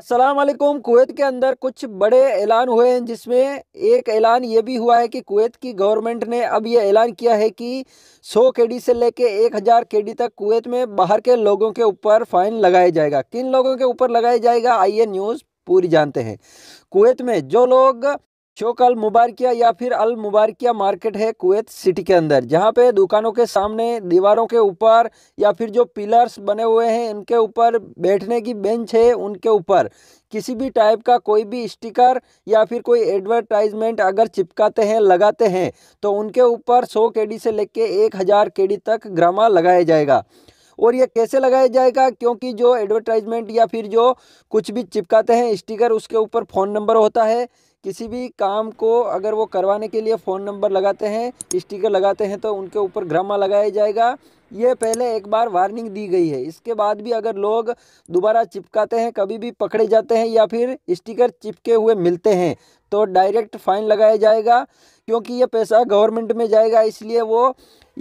Aslam Kuwait के अंदर कुछ बड़े ऐलान हुए हैं जिसमें एक ऐलान ये भी हुआ है कि कुवैत की गवर्नमेंट ने अब ये ऐलान किया है कि 100 के से लेके 1000 केडी तक कुवैत में बाहर के लोगों के ऊपर फ़ाइन लगाया जाएगा किन लोगों के ऊपर लगाया जाएगा आइए न्यूज़ पूरी जानते हैं कुवैत में जो लोग चौक अल मुबारकिया या फिर अल मुबारकिया मार्केट है कुवैत सिटी के अंदर जहाँ पे दुकानों के सामने दीवारों के ऊपर या फिर जो पिलर्स बने हुए हैं इनके ऊपर बैठने की बेंच है उनके ऊपर किसी भी टाइप का कोई भी स्टिकर या फिर कोई एडवर्टाइजमेंट अगर चिपकाते हैं लगाते हैं तो उनके ऊपर सौ के से लेके एक हज़ार के तक ग्रामा लगाया जाएगा और ये कैसे लगाया जाएगा क्योंकि जो एडवर्टाइजमेंट या फिर जो कुछ भी चिपकाते हैं स्टिकर उसके ऊपर फ़ोन नंबर होता है किसी भी काम को अगर वो करवाने के लिए फ़ोन नंबर लगाते हैं स्टिकर लगाते हैं तो उनके ऊपर ग्रामा लगाया जाएगा ये पहले एक बार वार्निंग दी गई है इसके बाद भी अगर लोग दोबारा चिपकाते हैं कभी भी पकड़े जाते हैं या फिर स्टिकर चिपके हुए मिलते हैं तो डायरेक्ट फाइन लगाया जाएगा क्योंकि ये पैसा गवर्नमेंट में जाएगा इसलिए वो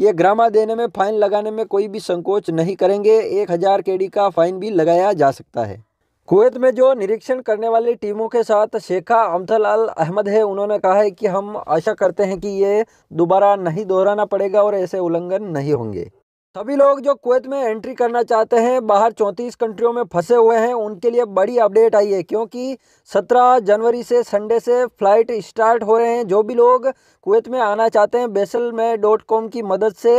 ये ग्रामा देने में फ़ाइन लगाने में कोई भी संकोच नहीं करेंगे एक हज़ार का फ़ाइन भी लगाया जा सकता है कुवैत में जो निरीक्षण करने वाली टीमों के साथ शेखा अमथल अल अहमद है उन्होंने कहा है कि हम आशा करते हैं कि ये दोबारा नहीं दोहराना पड़ेगा और ऐसे उल्लंघन नहीं होंगे सभी लोग जो कुवैत में एंट्री करना चाहते हैं बाहर चौंतीस कंट्रियों में फंसे हुए हैं उनके लिए बड़ी अपडेट आई है क्योंकि 17 जनवरी से संडे से फ्लाइट स्टार्ट हो रहे हैं जो भी लोग कुवैत में आना चाहते हैं बेसल में डॉट कॉम की मदद से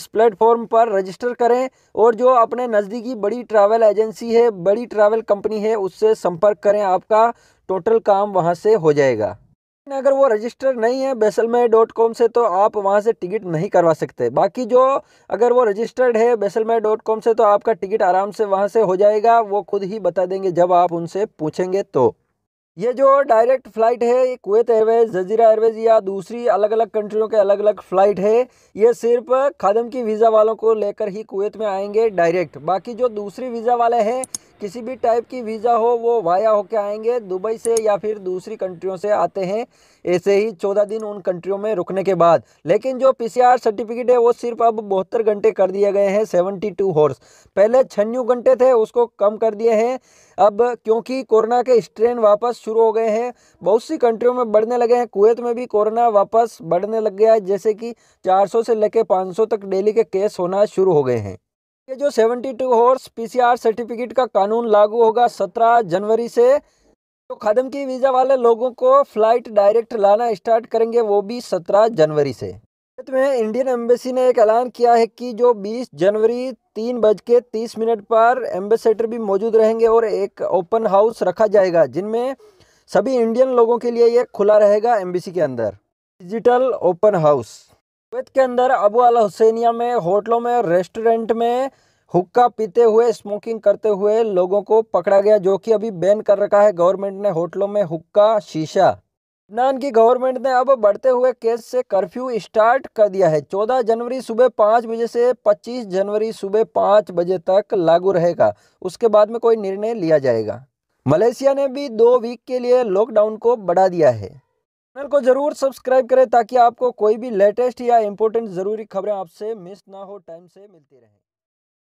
इस प्लेटफॉर्म पर रजिस्टर करें और जो अपने नज़दीकी बड़ी ट्रैवल एजेंसी है बड़ी ट्रैवल कंपनी है उससे संपर्क करें आपका टोटल काम वहाँ से हो जाएगा अगर वो रजिस्टर नहीं है बेसलमय डॉट कॉम से तो आप वहाँ से टिकट नहीं करवा सकते बाकी जो अगर वो रजिस्टर्ड है बेसलमय डॉट कॉम से तो आपका टिकट आराम से वहाँ से हो जाएगा वो खुद ही बता देंगे जब आप उनसे पूछेंगे तो ये जो डायरेक्ट फ्लाइट है ये कुवैत एयरवेज जजीरा एयरवेज या दूसरी अलग अलग कंट्रियों के अलग अलग फ़्लाइट है ये सिर्फ खादम की वीज़ा वालों को लेकर ही कुवैत में आएंगे डायरेक्ट बाकी जो दूसरी वीज़ा वाले हैं किसी भी टाइप की वीज़ा हो वो वाया होके आएंगे दुबई से या फिर दूसरी कंट्रियों से आते हैं ऐसे ही चौदह दिन उन कंट्रियों में रुकने के बाद लेकिन जो पीसीआर सर्टिफिकेट है वो सिर्फ अब बहत्तर घंटे कर दिए गए हैं सेवेंटी टू हॉर्स पहले छन्यू घंटे थे उसको कम कर दिए हैं अब क्योंकि कोरोना के स्ट्रेन वापस शुरू हो गए हैं बहुत सी कंट्रियों में बढ़ने लगे हैं कुवैत में भी कोरोना वापस बढ़ने लग गया है जैसे कि 400 से लेकर 500 तक डेली के केस होना शुरू हो गए हैं कि जो 72 हॉर्स पी सर्टिफिकेट का कानून लागू होगा 17 जनवरी से तो खदम की वीज़ा वाले लोगों को फ़्लाइट डायरेक्ट लाना स्टार्ट करेंगे वो भी 17 जनवरी से में इंडियन एम्बेसी ने एक ऐलान किया है कि जो 20 जनवरी तीन बज के तीस मिनट पर एम्बेसडर भी मौजूद रहेंगे और एक ओपन हाउस रखा जाएगा जिनमें सभी इंडियन लोगों के लिए ये खुला रहेगा एम्बेसी के अंदर डिजिटल ओपन हाउस कुवैत के अंदर अबू अल हुसैनिया में होटलों में रेस्टोरेंट में हुक्का पीते हुए स्मोकिंग करते हुए लोगों को पकड़ा गया जो कि अभी बैन कर रखा है गवर्नमेंट ने होटलों में हुक्का शीशा लबनान की गवर्नमेंट ने अब बढ़ते हुए केस से कर्फ्यू स्टार्ट कर दिया है 14 जनवरी सुबह 5 बजे से 25 जनवरी सुबह 5 बजे तक लागू रहेगा उसके बाद में कोई निर्णय लिया जाएगा मलेशिया ने भी दो वीक के लिए लॉकडाउन को बढ़ा दिया है चैनल को जरूर सब्सक्राइब करें ताकि आपको कोई भी लेटेस्ट या इंपॉर्टेंट ज़रूरी खबरें आपसे मिस ना हो टाइम से मिलती रहें